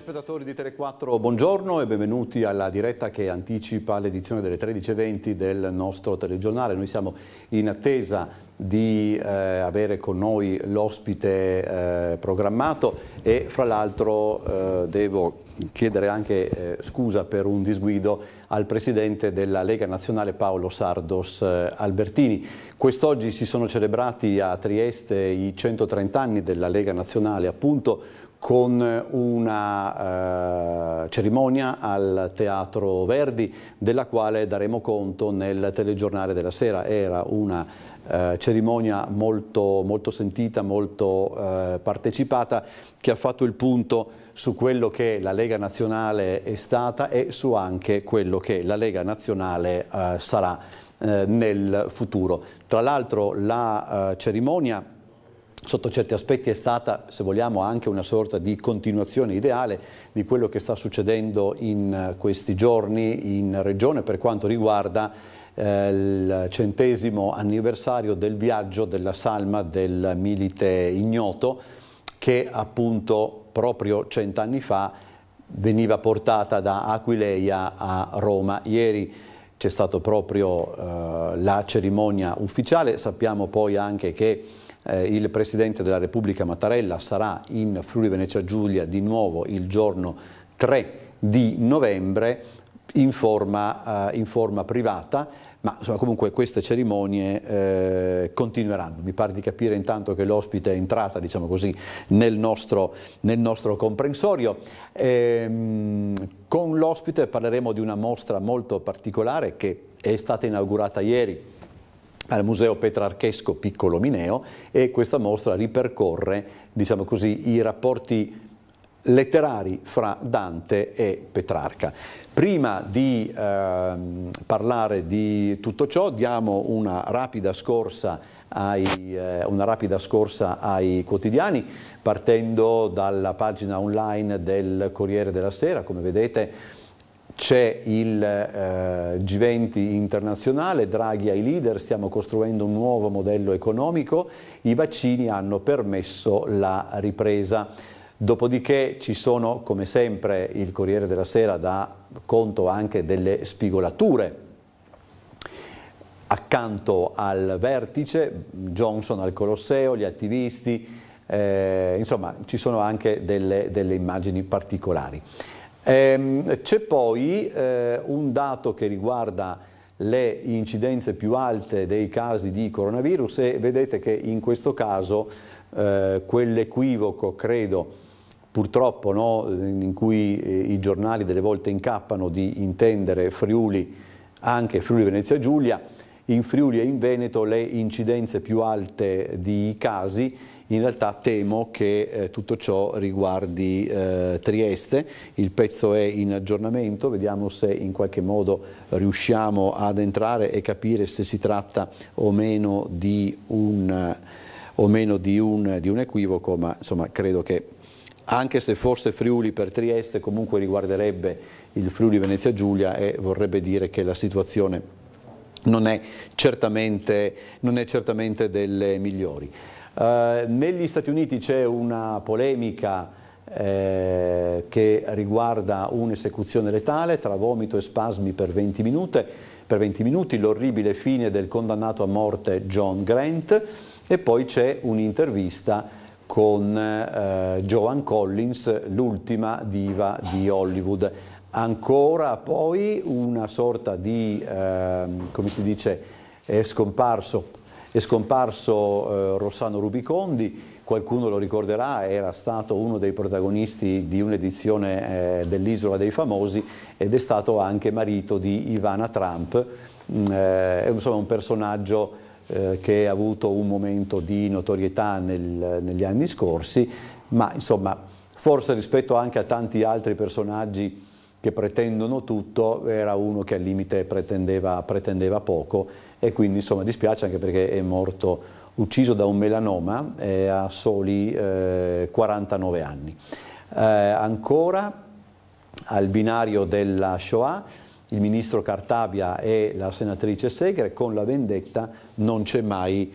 telespettatori di Tele4, buongiorno e benvenuti alla diretta che anticipa l'edizione delle 13.20 del nostro telegiornale. Noi siamo in attesa di eh, avere con noi l'ospite eh, programmato e fra l'altro eh, devo chiedere anche eh, scusa per un disguido al presidente della Lega Nazionale Paolo Sardos eh, Albertini. Quest'oggi si sono celebrati a Trieste i 130 anni della Lega Nazionale, appunto con una eh, cerimonia al Teatro Verdi della quale daremo conto nel telegiornale della sera. Era una eh, cerimonia molto, molto, sentita, molto eh, partecipata che ha fatto il punto su quello che la Lega Nazionale è stata e su anche quello che la Lega Nazionale eh, sarà eh, nel futuro. Tra l'altro la eh, cerimonia sotto certi aspetti è stata, se vogliamo, anche una sorta di continuazione ideale di quello che sta succedendo in eh, questi giorni in Regione per quanto riguarda eh, il centesimo anniversario del viaggio della salma del milite ignoto che appunto proprio cent'anni fa veniva portata da Aquileia a Roma. Ieri c'è stata proprio eh, la cerimonia ufficiale, sappiamo poi anche che eh, il Presidente della Repubblica Mattarella sarà in Friuli Venezia Giulia di nuovo il giorno 3 di novembre in forma, eh, in forma privata, ma insomma, comunque queste cerimonie eh, continueranno. Mi pare di capire intanto che l'ospite è entrata diciamo così, nel, nostro, nel nostro comprensorio. Ehm, con l'ospite parleremo di una mostra molto particolare che è stata inaugurata ieri al Museo Petrarchesco Piccolo Mineo e questa mostra ripercorre diciamo così, i rapporti letterari fra Dante e Petrarca. Prima di eh, parlare di tutto ciò diamo una rapida, ai, eh, una rapida scorsa ai quotidiani partendo dalla pagina online del Corriere della Sera, come vedete c'è il eh, G20 internazionale, Draghi ai leader, stiamo costruendo un nuovo modello economico, i vaccini hanno permesso la ripresa. Dopodiché ci sono, come sempre, il Corriere della Sera dà conto anche delle spigolature. Accanto al vertice, Johnson al Colosseo, gli attivisti, eh, insomma ci sono anche delle, delle immagini particolari. Ehm, c'è poi eh, un dato che riguarda le incidenze più alte dei casi di coronavirus e vedete che in questo caso eh, quell'equivoco, credo, purtroppo no, in cui eh, i giornali delle volte incappano di intendere Friuli, anche Friuli Venezia Giulia, in Friuli e in Veneto le incidenze più alte di casi in realtà temo che eh, tutto ciò riguardi eh, Trieste, il pezzo è in aggiornamento, vediamo se in qualche modo riusciamo ad entrare e capire se si tratta o meno di un, o meno di un, di un equivoco, ma insomma credo che anche se forse Friuli per Trieste comunque riguarderebbe il Friuli Venezia Giulia e vorrebbe dire che la situazione non è certamente, non è certamente delle migliori. Eh, negli Stati Uniti c'è una polemica eh, che riguarda un'esecuzione letale tra vomito e spasmi per 20 minuti, minuti l'orribile fine del condannato a morte John Grant e poi c'è un'intervista con eh, Joan Collins, l'ultima diva di Hollywood. Ancora poi una sorta di, eh, come si dice, è scomparso è scomparso eh, Rossano Rubicondi, qualcuno lo ricorderà, era stato uno dei protagonisti di un'edizione eh, dell'Isola dei Famosi ed è stato anche marito di Ivana Trump, mm, eh, è insomma un personaggio eh, che ha avuto un momento di notorietà nel, negli anni scorsi, ma insomma forse rispetto anche a tanti altri personaggi che pretendono tutto, era uno che al limite pretendeva, pretendeva poco e quindi insomma dispiace anche perché è morto ucciso da un melanoma eh, a soli eh, 49 anni. Eh, ancora al binario della Shoah il ministro Cartabia e la senatrice Segre con la vendetta non c'è mai,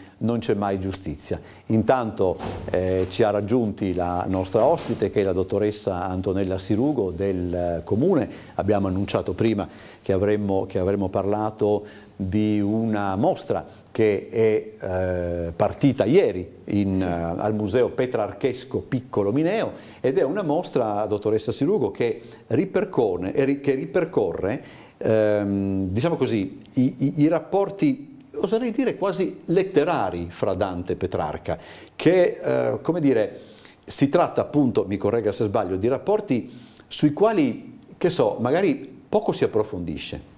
mai, giustizia. Intanto eh, ci ha raggiunti la nostra ospite che è la dottoressa Antonella Sirugo del eh, Comune, abbiamo annunciato prima che avremmo, che avremmo parlato di una mostra che è eh, partita ieri in, sì. uh, al Museo Petrarchesco Piccolo Mineo ed è una mostra, dottoressa Silugo, che, ripercorre, eh, che ripercorre ehm, diciamo così, i, i, i rapporti oserei dire quasi letterari fra Dante e Petrarca, che, eh, come dire, si tratta appunto, mi corregga se sbaglio, di rapporti sui quali, che so, magari poco si approfondisce.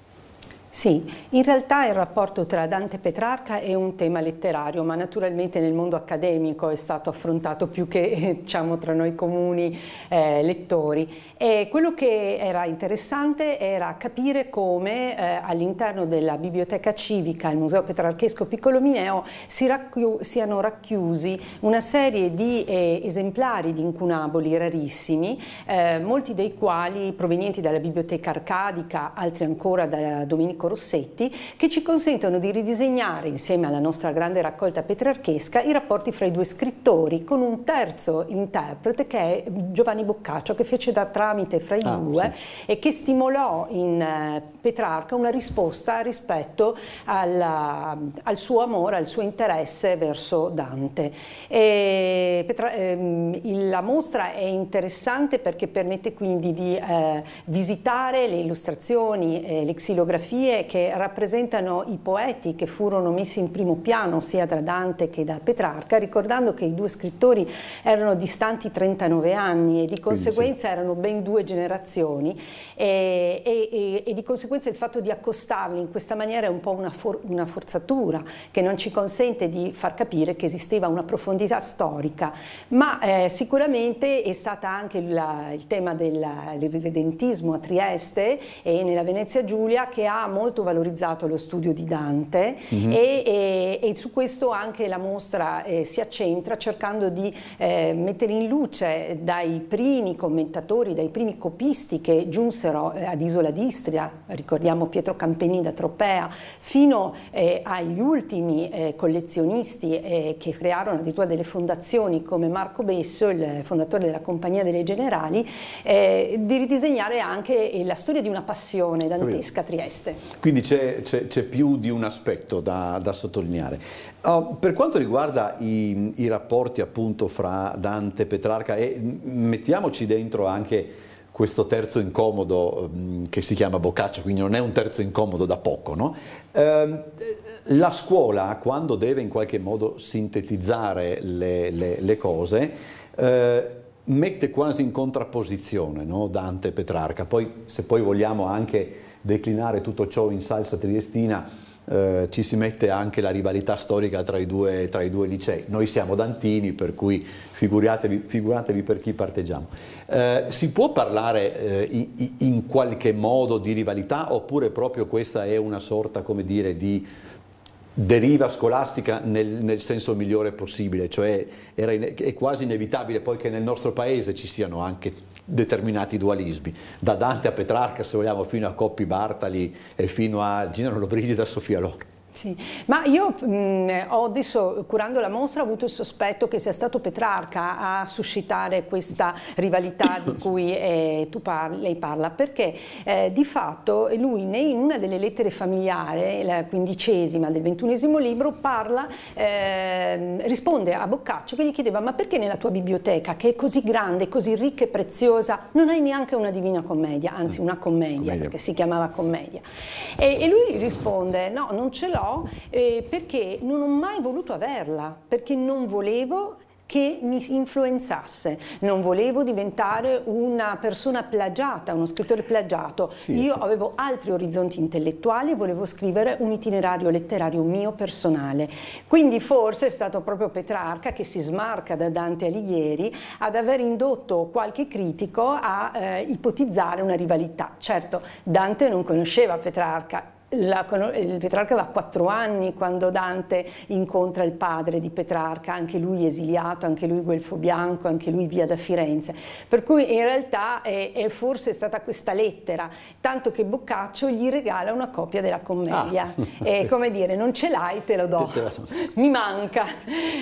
Sì, in realtà il rapporto tra Dante e Petrarca è un tema letterario, ma naturalmente nel mondo accademico è stato affrontato più che diciamo, tra noi comuni eh, lettori. E quello che era interessante era capire come eh, all'interno della biblioteca civica, il Museo Petrarchesco Piccolomineo, si racchiu siano racchiusi una serie di eh, esemplari di incunaboli rarissimi, eh, molti dei quali provenienti dalla biblioteca arcadica, altri ancora da Domenico Marco Rossetti che ci consentono di ridisegnare insieme alla nostra grande raccolta petrarchesca i rapporti fra i due scrittori con un terzo interprete che è Giovanni Boccaccio che fece da tramite fra i ah, due sì. e che stimolò in eh, Petrarca una risposta rispetto alla, eh, al suo amore, al suo interesse verso Dante. E Petra, ehm, la mostra è interessante perché permette quindi di eh, visitare le illustrazioni, eh, le xilografie poesie che rappresentano i poeti che furono messi in primo piano sia da Dante che da Petrarca, ricordando che i due scrittori erano distanti 39 anni e di conseguenza erano ben due generazioni e, e, e di conseguenza il fatto di accostarli in questa maniera è un po' una, for una forzatura che non ci consente di far capire che esisteva una profondità storica, ma eh, sicuramente è stata anche la, il tema del, del rivedentismo a Trieste e nella Venezia Giulia che ha molto valorizzato lo studio di Dante mm-hmm. e, e, e, su questo anche la mostra eh, si accentra cercando di eh, mettere in luce dai primi commentatori, dai primi copisti che giunsero eh, ad Isola d'Istria, ricordiamo Pietro Campenini da Tropea, fino eh, agli ultimi eh, collezionisti eh, che crearono addirittura delle fondazioni come Marco Besso, il fondatore della Compagnia delle Generali, di ridisegnare anche la storia di una passione dantesca a Trieste. Quindi c'è più di un aspetto da, da sottolineare. Oh, per quanto riguarda i, i rapporti appunto fra Dante e Petrarca, e mettiamoci dentro anche questo terzo incomodo mm, che si chiama Boccaccio, quindi non è un terzo incomodo da poco. No? Eh, la scuola, quando deve in qualche modo sintetizzare le, le, le cose, eh, mette quasi in contrapposizione no? Dante e Petrarca. Poi, se poi vogliamo anche declinare tutto ciò in salsa triestina eh, ci si mette anche la rivalità storica tra i, due, tra i, due, licei. Noi siamo dantini, per cui figuratevi, figuratevi per chi parteggiamo. Eh, si può parlare eh, in qualche modo di rivalità oppure proprio questa è una sorta, come dire, di deriva scolastica nel, nel senso migliore possibile, cioè in, è quasi inevitabile poi che nel nostro paese ci siano anche determinati dualismi, da Dante a Petrarca se vogliamo fino a Coppi Bartali e fino a Gino Lobrigida da Sofia Locke. Sì. Ma io mh, mm, ho adesso, curando la mostra, ho avuto il sospetto che sia stato Petrarca a suscitare questa rivalità di cui eh, parli, lei parla, perché eh, di fatto lui in una delle lettere familiari, la quindicesima del ventunesimo libro, parla, eh, risponde a Boccaccio che gli chiedeva ma perché nella tua biblioteca, che è così grande, così ricca e preziosa, non hai neanche una divina commedia, anzi una commedia, commedia. perché si chiamava commedia. E, e lui risponde no, non ce l'ho eh, perché non ho mai voluto averla, perché non volevo che mi influenzasse. Non volevo diventare una persona plagiata, uno scrittore plagiato. Sì. Io avevo altri orizzonti intellettuali e volevo scrivere un itinerario letterario mio personale. Quindi forse è stato proprio Petrarca che si smarca da Dante Alighieri ad aver indotto qualche critico a eh, ipotizzare una rivalità. Certo, Dante non conosceva Petrarca, la, il Petrarca aveva quattro anni quando Dante incontra il padre di Petrarca, anche lui esiliato, anche lui guelfo bianco, anche lui via da Firenze. Per cui in realtà è, è forse stata questa lettera, tanto che Boccaccio gli regala una copia della commedia. Ah. È come dire, non ce l'hai, te lo do, mi manca.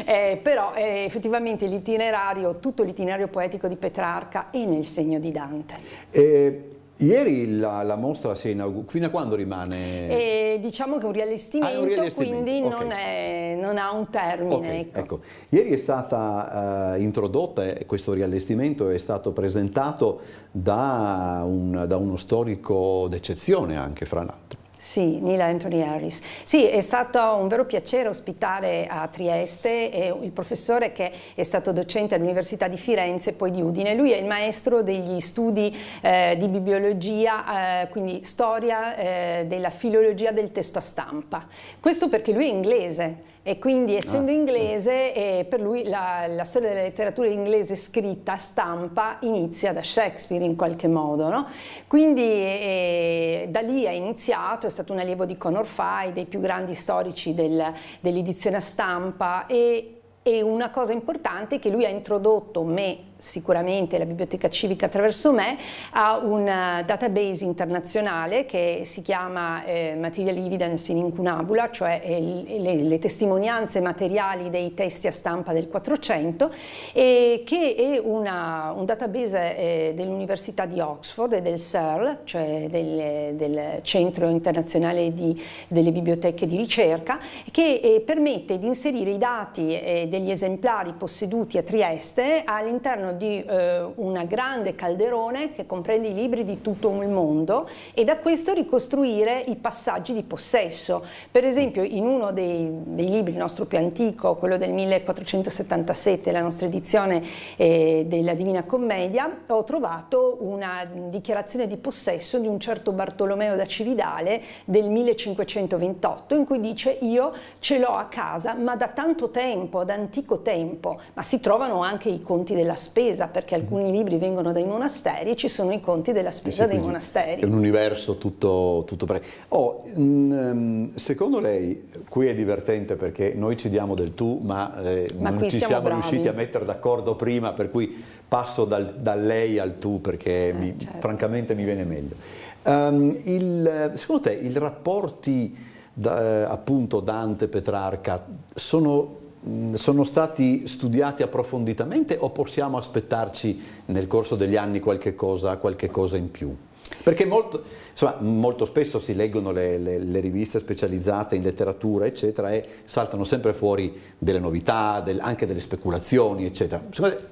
Eh, però eh, effettivamente l'itinerario, tutto l'itinerario poetico di Petrarca è nel segno di Dante. E eh, Ieri la, la, mostra si è inaugurata, fino a quando rimane? E diciamo che è un riallestimento, ah, un riallestimento. quindi okay. non, è, non, ha un termine. Okay. Ecco. Ecco. Ieri è stata uh, introdotta, eh, questo riallestimento è stato presentato da, un, da uno storico d'eccezione anche fra l'altro. Sì, Nila Anthony Harris. Sì, è stato un vero piacere ospitare a Trieste eh, il professore che è stato docente all'Università di Firenze e poi di Udine. Lui è il maestro degli studi eh, di bibliologia, eh, quindi storia eh, della filologia del testo a stampa. Questo perché lui è inglese e quindi ah. essendo ah, inglese eh, per lui la, la, storia della letteratura inglese scritta, a stampa, inizia da Shakespeare in qualche modo. No? Quindi eh, da lì ha iniziato, è stato un allievo di Conor Fay, dei più grandi storici del, dell'edizione a stampa e, e una cosa importante è che lui ha introdotto me sicuramente la Biblioteca Civica attraverso me, ha un eh, database internazionale che si chiama eh, Material Evidence in Incunabula, cioè eh, le, le, testimonianze materiali dei testi a stampa del 400, eh, che è una, un database eh, dell'Università di Oxford e del CERL, cioè del, del Centro Internazionale di, delle Biblioteche di Ricerca, che eh, permette di inserire i dati degli esemplari posseduti a Trieste all'interno all'interno di eh, un grande calderone che comprende i libri di tutto il mondo e da questo ricostruire i passaggi di possesso. Per esempio in uno dei, dei libri, il nostro più antico, quello del 1477, la nostra edizione eh, della Divina Commedia, ho trovato una dichiarazione di possesso di un certo Bartolomeo da Cividale del 1528 in cui dice io ce l'ho a casa ma da tanto tempo, da antico tempo, ma si trovano anche i conti della Spagna spesa, perché alcuni mhm. libri vengono dai monasteri e ci sono i conti della eh spesa sì, dei monasteri. È un universo tutto, tutto pre... Oh, ehm, secondo lei, qui è divertente perché noi ci diamo del tu, ma, eh, ma non ci siamo bravi. riusciti a mettere d'accordo prima, per cui passo dal, da lei al tu perché eh, mi, certo. francamente mi viene meglio. Um, il, secondo te i rapporti da, eh, appunto Dante, Petrarca sono Mm, sono stati studiati approfonditamente o possiamo aspettarci nel corso degli anni qualche cosa, qualche cosa in più? Perché molto, insomma, molto spesso si leggono le, le, le, riviste specializzate in letteratura, eccetera, e saltano sempre fuori delle novità, del, anche delle speculazioni, eccetera. Secondo te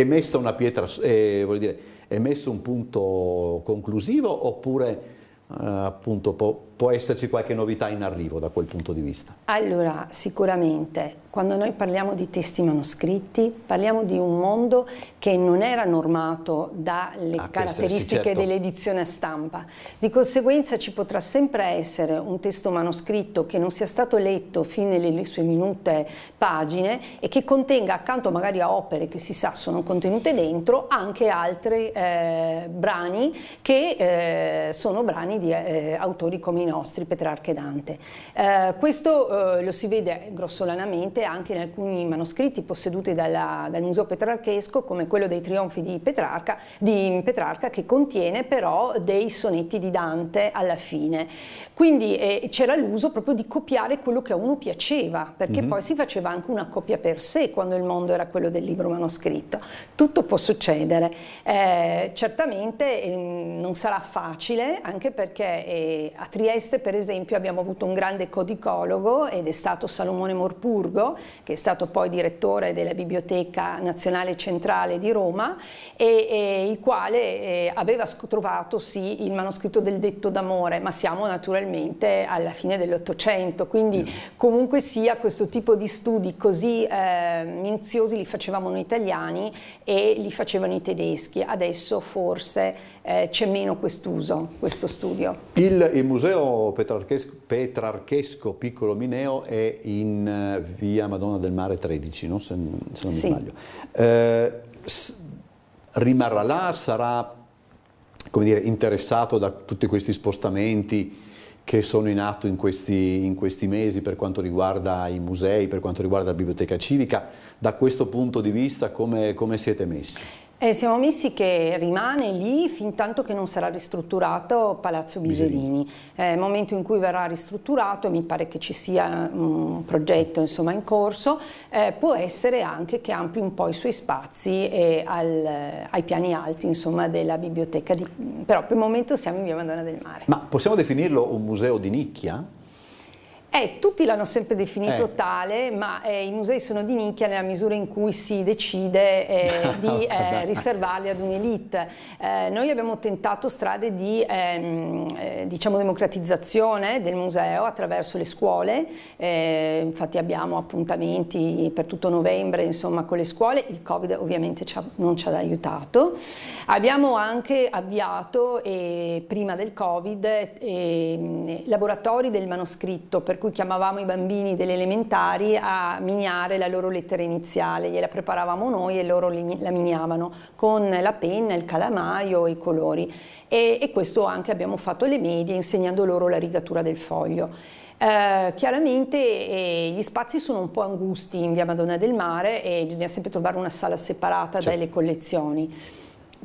è messa una pietra, eh, dire, è messo un punto conclusivo oppure eh, appunto po- può esserci qualche novità in arrivo da quel punto di vista? Allora, sicuramente, quando noi parliamo di testi manoscritti, parliamo di un mondo che non era normato dalle ah, caratteristiche certo. dell'edizione a stampa. Di conseguenza ci potrà sempre essere un testo manoscritto che non sia stato letto fino alle sue minute pagine e che contenga accanto magari a opere che si sa sono contenute dentro anche altri eh, brani che eh, sono brani di eh, autori come nostri, Petrarca e Dante. Eh, questo eh, lo si vede grossolanamente anche in alcuni manoscritti posseduti dalla, dal Museo Petrarchesco, come quello dei Trionfi di Petrarca, di Petrarca, che contiene però dei sonetti di Dante alla fine. Quindi eh, c'era l'uso proprio di copiare quello che a uno piaceva, perché mm -hmm. poi si faceva anche una copia per sé quando il mondo era quello del libro manoscritto. Tutto può succedere. Eh, certamente ehm, non sarà facile, anche perché eh, a Trieste Trieste, per esempio, abbiamo avuto un grande codicologo ed è stato Salomone Morpurgo, che è stato poi direttore della Biblioteca Nazionale Centrale di Roma, e, e il quale eh, aveva trovato sì il manoscritto del detto d'amore, ma siamo naturalmente alla fine dell'Ottocento, quindi mm. comunque sia questo tipo di studi così eh, minziosi li facevamo noi italiani e li facevano i tedeschi. Adesso forse eh, c'è meno quest'uso, questo studio. Il, il museo petrarchesco, petrarchesco, Piccolo Mineo è in eh, via Madonna del Mare 13, no? se, se, non sì. mi sbaglio. Eh, rimarrà là, sarà dire, interessato da tutti questi spostamenti che sono in atto in questi, in questi, mesi per quanto riguarda i musei, per quanto riguarda la biblioteca civica. Da questo punto di vista come, come siete messi? Eh, siamo messi che rimane lì fin tanto che non sarà ristrutturato Palazzo Biserini. Eh, momento in cui verrà ristrutturato, mi pare che ci sia un progetto insomma, in corso, eh, può essere anche che ampli un po' i suoi spazi e al, eh, ai piani alti insomma, della biblioteca, di, però per il momento siamo in via Madonna del Mare. Ma possiamo definirlo un museo di nicchia? Eh, tutti l'hanno sempre definito eh. tale, ma eh, i musei sono di nicchia nella misura in cui si decide eh, di eh, riservarli ad un'elite. Eh, noi abbiamo tentato strade di ehm, diciamo democratizzazione del museo attraverso le scuole, infatti abbiamo appuntamenti per tutto novembre insomma, con le scuole, il Covid ovviamente ci ha, non ci ha aiutato. Abbiamo anche avviato, prima del Covid, ehm, laboratori del manoscritto per cui chiamavamo i bambini delle elementari a miniare la loro lettera iniziale, gliela preparavamo noi e loro la miniavano con la penna, il calamaio e i colori. E, e questo anche abbiamo fatto alle medie insegnando loro la rigatura del foglio. Eh, chiaramente eh, gli spazi sono un po' angusti in via Madonna del Mare e bisogna sempre trovare una sala separata certo. dalle collezioni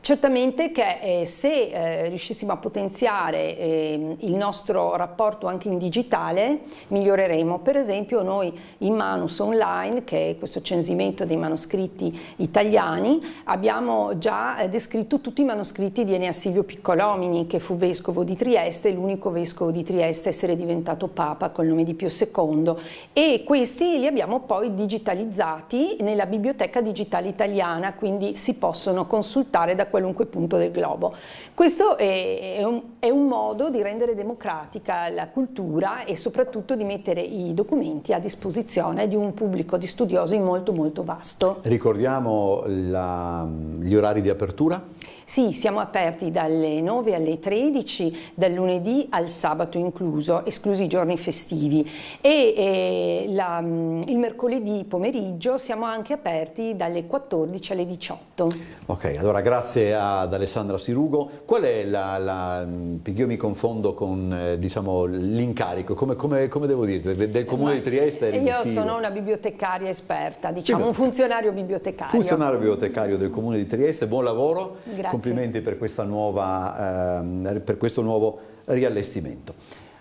certamente che eh, se eh, riuscissimo a potenziare eh, il nostro rapporto anche in digitale miglioreremo. Per esempio noi in Manus Online, che è questo censimento dei manoscritti italiani, abbiamo già eh, descritto tutti i manoscritti di Enea Silvio Piccolomini che fu vescovo di Trieste, l'unico vescovo di Trieste a essere diventato papa col nome di Pio II e questi li abbiamo poi digitalizzati nella biblioteca digitale italiana, quindi si possono consultare da questo qualunque punto del globo. Questo è, è, un, è un modo di rendere democratica la cultura e soprattutto di mettere i documenti a disposizione di un pubblico di studiosi molto molto vasto. Ricordiamo la, gli orari di apertura? Sì, siamo aperti dalle 9 alle 13, dal lunedì al sabato incluso, esclusi i giorni festivi. E eh, la, mm, il mercoledì pomeriggio siamo anche aperti dalle 14 alle 18. Ok, allora grazie ad Alessandra Sirugo. Qual è la... la mm, io mi confondo con eh, diciamo, l'incarico, come, come, come, devo dire, del, del Comune Ma, di Trieste? Io sono una bibliotecaria esperta, diciamo, un funzionario bibliotecario. Funzionario bibliotecario del Comune di Trieste, buon lavoro. Grazie complimenti per, nuova, ehm, per questo nuovo riallestimento,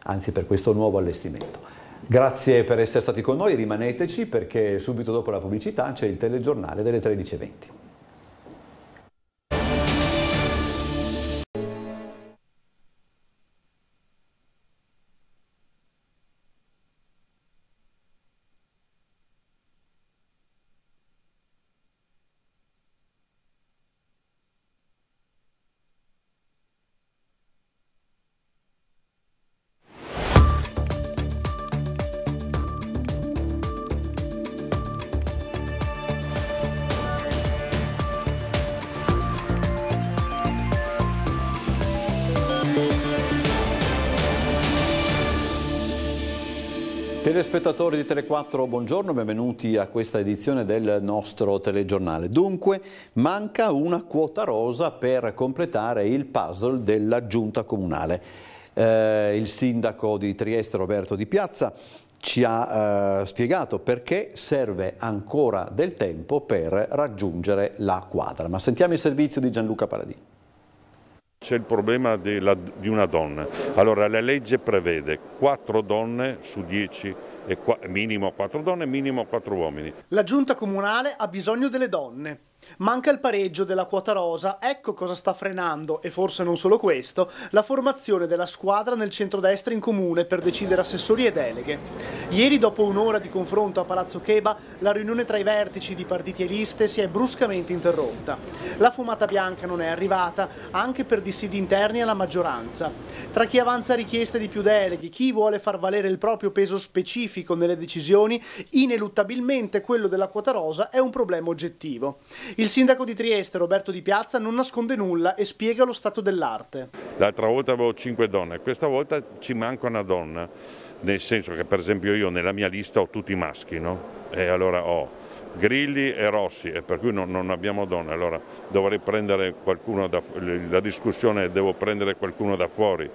anzi per questo nuovo allestimento. Grazie per essere stati con noi, rimaneteci perché subito dopo la pubblicità c'è il telegiornale delle 13.20. Telespettatori di Telequattro, buongiorno, benvenuti a questa edizione del nostro telegiornale. Dunque, manca una quota rosa per completare il puzzle della giunta comunale. Eh, il sindaco di Trieste, Roberto Di Piazza, ci ha eh, spiegato perché serve ancora del tempo per raggiungere la quadra. Ma sentiamo il servizio di Gianluca Paladini. C'è il problema della, di una donna. Allora la legge prevede 4 donne su 10 e minimo 4 donne, minimo 4 uomini. La giunta comunale ha bisogno delle donne. Manca il pareggio della quota rosa, ecco cosa sta frenando, e forse non solo questo, la formazione della squadra nel centrodestra in comune per decidere assessori e deleghe. Ieri, dopo un'ora di confronto a Palazzo Cheba, la riunione tra i vertici di partiti e liste si è bruscamente interrotta. La fumata bianca non è arrivata, anche per dissidi interni alla maggioranza. Tra chi avanza richieste di più deleghe, chi vuole far valere il proprio peso specifico nelle decisioni, ineluttabilmente quello della quota rosa è un problema oggettivo. Il il sindaco di Trieste, Roberto Di Piazza, non nasconde nulla e spiega lo stato dell'arte. L'altra volta avevo cinque donne, questa volta ci manca una donna, nel senso che per esempio io nella mia lista ho tutti maschi, no? E allora ho Grilli e Rossi, e per cui non, non abbiamo donne, allora dovrei prendere qualcuno da la discussione è devo prendere qualcuno da fuori.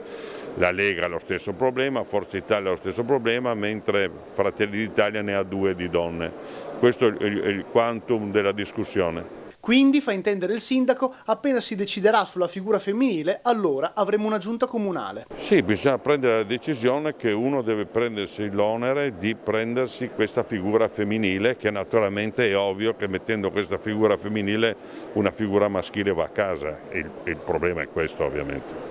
La Lega ha lo stesso problema, Forza Italia ha lo stesso problema, mentre Fratelli d'Italia ne ha due di donne questo è il quantum della discussione. Quindi, fa intendere il sindaco, appena si deciderà sulla figura femminile, allora avremo una giunta comunale. Sì, bisogna prendere la decisione che uno deve prendersi l'onere di prendersi questa figura femminile, che naturalmente è ovvio che mettendo questa figura femminile una figura maschile va a casa, il, il problema è questo ovviamente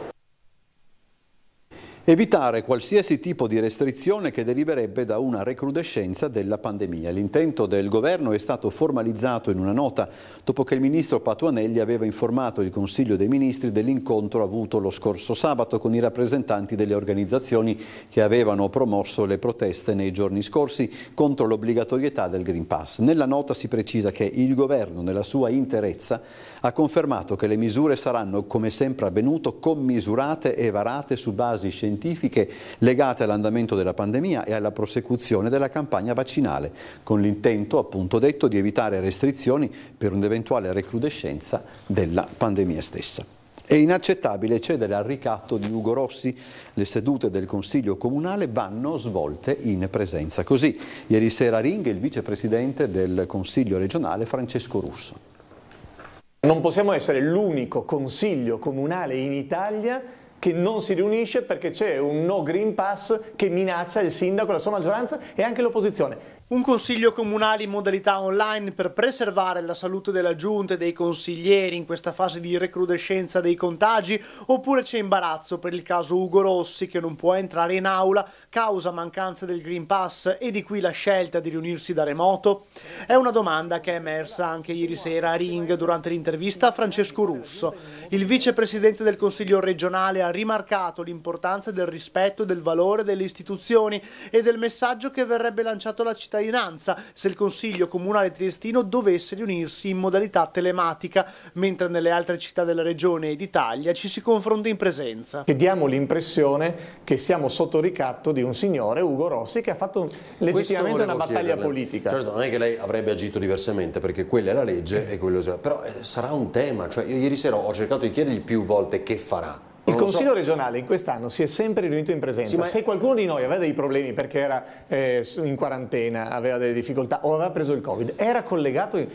evitare qualsiasi tipo di restrizione che deriverebbe da una recrudescenza della pandemia. L'intento del governo è stato formalizzato in una nota dopo che il ministro Patuanelli aveva informato il Consiglio dei Ministri dell'incontro avuto lo scorso sabato con i rappresentanti delle organizzazioni che avevano promosso le proteste nei giorni scorsi contro l'obbligatorietà del Green Pass. Nella nota si precisa che il governo nella sua interezza ha confermato che le misure saranno, come sempre avvenuto, commisurate e varate su basi scientifiche scientifiche legate all'andamento della pandemia e alla prosecuzione della campagna vaccinale, con l'intento appunto detto di evitare restrizioni per un'eventuale recrudescenza della pandemia stessa. È inaccettabile cedere al ricatto di Ugo Rossi. Le sedute del Consiglio Comunale vanno svolte in presenza. Così, ieri sera a Ring il vicepresidente del Consiglio regionale Francesco Russo. Non possiamo essere l'unico Consiglio Comunale in Italia che non si riunisce perché c'è un no Green Pass che minaccia il sindaco, la sua maggioranza e anche l'opposizione. Un consiglio comunale in modalità online per preservare la salute della giunta e dei consiglieri in questa fase di recrudescenza dei contagi, oppure c'è imbarazzo per il caso Ugo Rossi che non può entrare in aula causa mancanza del Green Pass e di qui la scelta di riunirsi da remoto? È una domanda che è emersa anche ieri sera a Ring durante l'intervista a Francesco Russo. Il vicepresidente del Consiglio regionale ha rimarcato l'importanza del rispetto del valore delle istituzioni e del messaggio che verrebbe lanciato alla città cittadinanza se il Consiglio Comunale Triestino dovesse riunirsi in modalità telematica, mentre nelle altre città della regione e d'Italia ci si confronta in presenza. Che diamo l'impressione che siamo sotto ricatto di un signore, Ugo Rossi, che ha fatto legittimamente una battaglia chiederle. politica. Certo, non è che lei avrebbe agito diversamente, perché quella è la legge e quello... Però eh, sarà un tema, cioè io ieri sera ho cercato di chiedergli più volte che farà il Consiglio so. regionale in quest'anno si è sempre riunito in presenza. Sì, ma... Se qualcuno di noi aveva dei problemi perché era eh, in quarantena, aveva delle difficoltà o aveva preso il Covid, era collegato in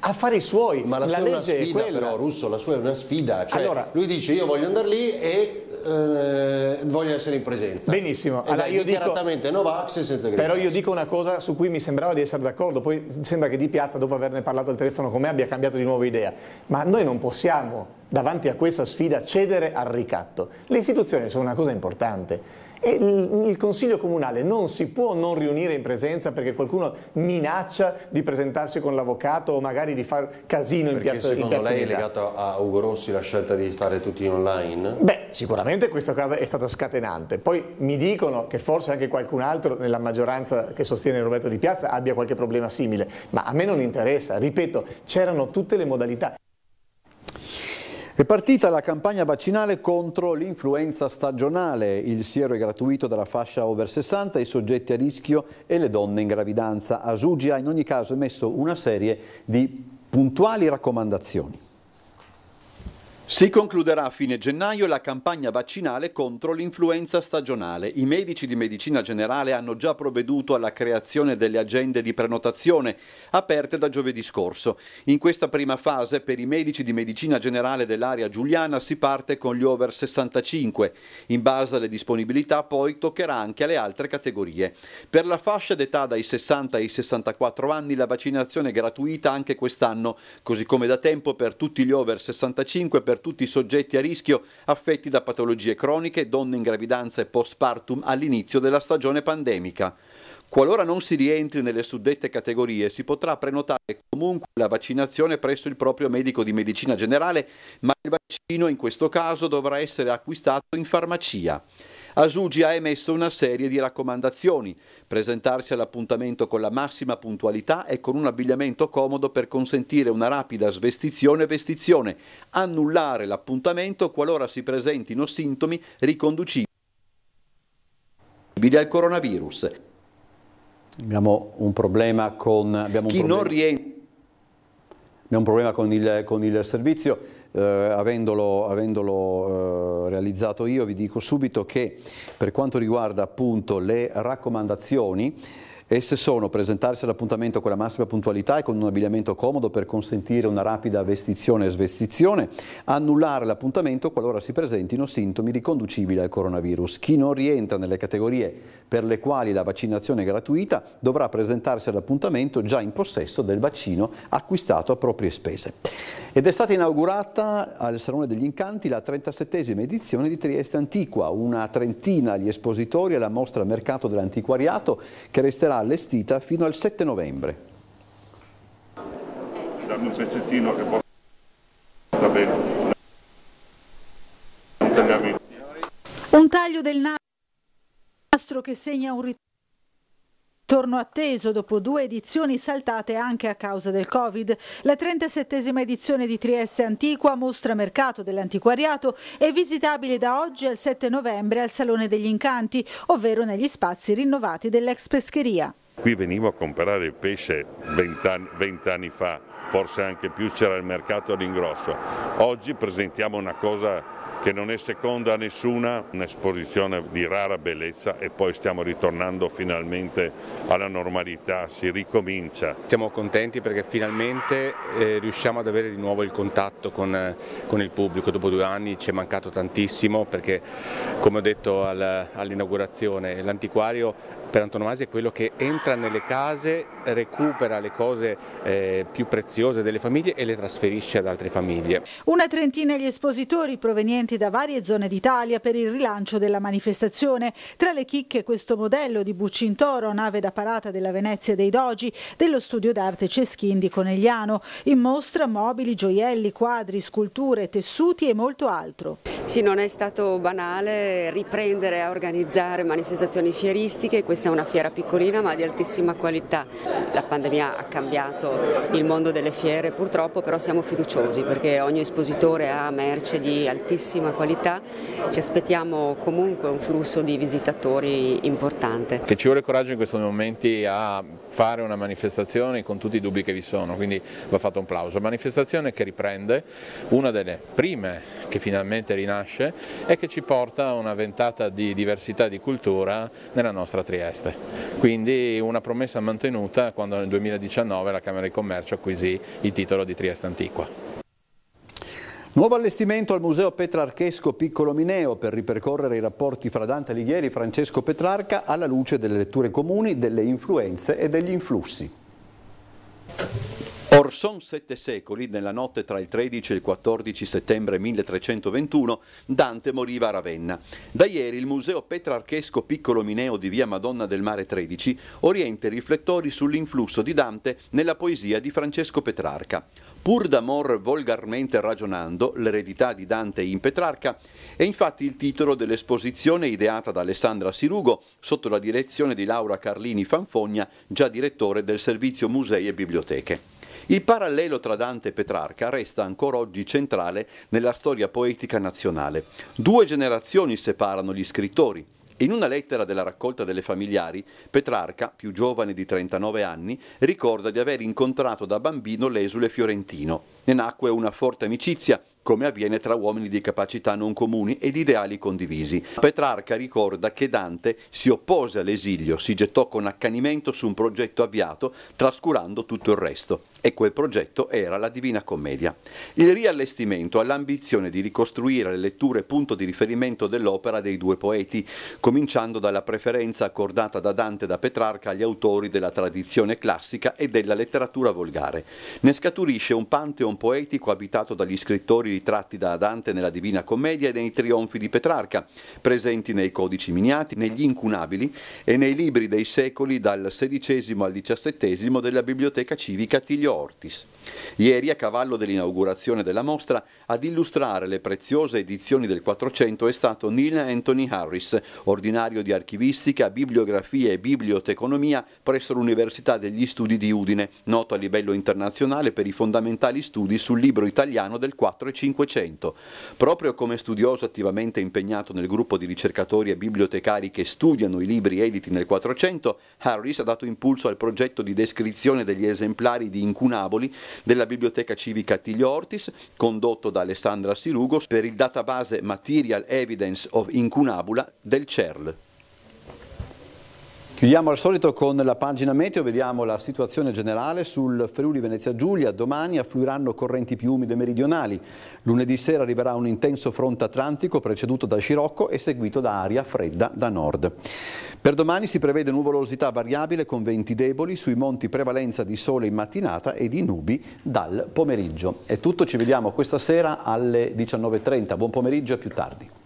a fare i suoi. Ma la, la sua è una sfida, è però, Russo, la sua è una sfida. Cioè, allora, lui dice io voglio andare lì e eh, voglio essere in presenza. Benissimo. E allora, io dico, Novax e senza Green Però io dico una cosa su cui mi sembrava di essere d'accordo, poi sembra che Di Piazza, dopo averne parlato al telefono con me, abbia cambiato di nuovo idea. Ma noi non possiamo, davanti a questa sfida, cedere al ricatto. Le istituzioni sono una cosa importante il, il Consiglio Comunale non si può non riunire in presenza perché qualcuno minaccia di presentarsi con l'avvocato o magari di far casino perché in piazza Perché secondo lei è legata a Ugo Rossi la scelta di stare tutti online? Beh, sicuramente questa cosa è stata scatenante. Poi mi dicono che forse anche qualcun altro nella maggioranza che sostiene Roberto Di Piazza abbia qualche problema simile, ma a me non interessa, ripeto, c'erano tutte le modalità. È partita la campagna vaccinale contro l'influenza stagionale. Il siero è gratuito dalla fascia over 60 i soggetti a rischio e le donne in gravidanza. Asugi ha in ogni caso emesso una serie di puntuali raccomandazioni. Si concluderà a fine gennaio la campagna vaccinale contro l'influenza stagionale. I medici di medicina generale hanno già provveduto alla creazione delle agende di prenotazione aperte da giovedì scorso. In questa prima fase per i medici di medicina generale dell'area giuliana si parte con gli over 65. In base alle disponibilità poi toccherà anche alle altre categorie. Per la fascia d'età dai 60 ai 64 anni la vaccinazione è gratuita anche quest'anno, così come da tempo per tutti gli over 65 per tutti i soggetti a rischio affetti da patologie croniche, donne in gravidanza e postpartum all'inizio della stagione pandemica. Qualora non si rientri nelle suddette categorie, si potrà prenotare comunque la vaccinazione presso il proprio medico di medicina generale, ma il vaccino in questo caso dovrà essere acquistato in farmacia. Asugi ha emesso una serie di raccomandazioni, presentarsi all'appuntamento con la massima puntualità e con un abbigliamento comodo per consentire una rapida svestizione e vestizione, annullare l'appuntamento qualora si presentino sintomi riconducibili al coronavirus. Abbiamo un problema con... Abbiamo un problema. non rientra... Abbiamo un problema con il, con il servizio eh, avendolo, avendolo eh, realizzato io, vi dico subito che per quanto riguarda appunto le raccomandazioni, Esse sono presentarsi all'appuntamento con la massima puntualità e con un abbigliamento comodo per consentire una rapida vestizione e svestizione, annullare l'appuntamento qualora si presentino sintomi riconducibili al coronavirus. Chi non rientra nelle categorie per le quali la vaccinazione è gratuita dovrà presentarsi all'appuntamento già in possesso del vaccino acquistato a proprie spese. Ed è stata inaugurata al Salone degli Incanti la 37esima edizione di Trieste Antiqua, una trentina gli espositori alla mostra Mercato dell'Antiquariato che resterà allestita fino al 7 novembre. Dammi un pezzettino che porta bene. Un taglio del nastro che segna un ritorno Torno atteso dopo due edizioni saltate anche a causa del Covid. La 37esima edizione di Trieste Antiqua, mostra mercato dell'antiquariato, è visitabile da oggi al 7 novembre al Salone degli Incanti, ovvero negli spazi rinnovati dell'ex pescheria. Qui venivo a comprare il pesce vent'anni fa, forse anche più c'era il mercato all'ingrosso. Oggi presentiamo una cosa che non è seconda a nessuna, un'esposizione di rara bellezza e poi stiamo ritornando finalmente alla normalità, si ricomincia. Siamo contenti perché finalmente eh, riusciamo ad avere di nuovo il contatto con, con, il pubblico, dopo due anni ci è mancato tantissimo perché come ho detto al, all'inaugurazione l'antiquario per antonomasia è quello che entra nelle case, recupera le cose eh, più preziose delle famiglie e le trasferisce ad altre famiglie. Una trentina gli espositori provenienti da varie zone d'Italia per il rilancio della manifestazione. Tra le chicche questo modello di Buccintoro, nave da parata della Venezia dei Dogi, dello studio d'arte Ceschin di Conegliano. In mostra mobili, gioielli, quadri, sculture, tessuti e molto altro. Sì, non è stato banale riprendere a organizzare manifestazioni fieristiche, questo questa è una fiera piccolina ma di altissima qualità. La pandemia ha cambiato il mondo delle fiere purtroppo, però siamo fiduciosi perché ogni espositore ha merce di altissima qualità. Ci aspettiamo comunque un flusso di visitatori importante. Che ci vuole coraggio in questi momenti a fare una manifestazione con tutti i dubbi che vi sono, quindi va fatto un plauso. Manifestazione che riprende una delle prime che finalmente rinasce e che ci porta a una ventata di diversità di cultura nella nostra Trieste richieste. Quindi una promessa mantenuta quando nel 2019 la Camera di Commercio acquisì il titolo di Trieste Antiqua. Nuovo allestimento al Museo Petrarchesco Piccolo Mineo per ripercorrere i rapporti fra Dante Alighieri e Francesco Petrarca alla luce delle letture comuni, delle influenze e degli influssi. Orson sette secoli, nella notte tra il 13 e il 14 settembre 1321, Dante moriva a Ravenna. Da ieri il Museo Petrarchesco Piccolo Mineo di via Madonna del Mare 13 orienta i riflettori sull'influsso di Dante nella poesia di Francesco Petrarca. Pur d'amor volgarmente ragionando, l'eredità di Dante in Petrarca è infatti il titolo dell'esposizione ideata da Alessandra Sirugo sotto la direzione di Laura Carlini Fanfogna, già direttore del servizio Musei e Biblioteche. Il parallelo tra Dante e Petrarca resta ancora oggi centrale nella storia poetica nazionale. Due generazioni separano gli scrittori. In una lettera della raccolta delle familiari, Petrarca, più giovane di 39 anni, ricorda di aver incontrato da bambino l'esule fiorentino. Ne nacque una forte amicizia, come avviene tra uomini di capacità non comuni e di ideali condivisi. Petrarca ricorda che Dante si oppose all'esilio, si gettò con accanimento su un progetto avviato, trascurando tutto il resto e quel progetto era la Divina Commedia. Il riallestimento ha l'ambizione di ricostruire le letture punto di riferimento dell'opera dei due poeti, cominciando dalla preferenza accordata da Dante e da Petrarca agli autori della tradizione classica e della letteratura volgare. Ne scaturisce un pantheon poetico abitato dagli scrittori ritratti da Dante nella Divina Commedia e nei trionfi di Petrarca, presenti nei codici miniati, negli incunabili e nei libri dei secoli dal XVI al XVII della Biblioteca Civica Tiglio Ortis. Ieri, a cavallo dell'inaugurazione della mostra, ad illustrare le preziose edizioni del Quattrocento è stato Neil Anthony Harris, ordinario di archivistica, bibliografia e biblioteconomia presso l'Università degli Studi di Udine, noto a livello internazionale per i fondamentali studi sul libro italiano del 4 e 500. Proprio come studioso attivamente impegnato nel gruppo di ricercatori e bibliotecari che studiano i libri editi nel 400, Harris ha dato impulso al progetto di descrizione degli esemplari di incubo Cunaboli della Biblioteca Civica Attilio Ortis, condotto da Alessandra Sirugos per il database Material Evidence of Incunabula del CERL. Chiudiamo al solito con la pagina meteo, vediamo la situazione generale sul Friuli Venezia Giulia. Domani affluiranno correnti più umide meridionali. Lunedì sera arriverà un intenso fronte atlantico preceduto da scirocco e seguito da aria fredda da nord. Per domani si prevede nuvolosità variabile con venti deboli, sui monti prevalenza di sole in mattinata e di nubi dal pomeriggio. È tutto, ci vediamo questa sera alle 19.30. Buon pomeriggio e più tardi.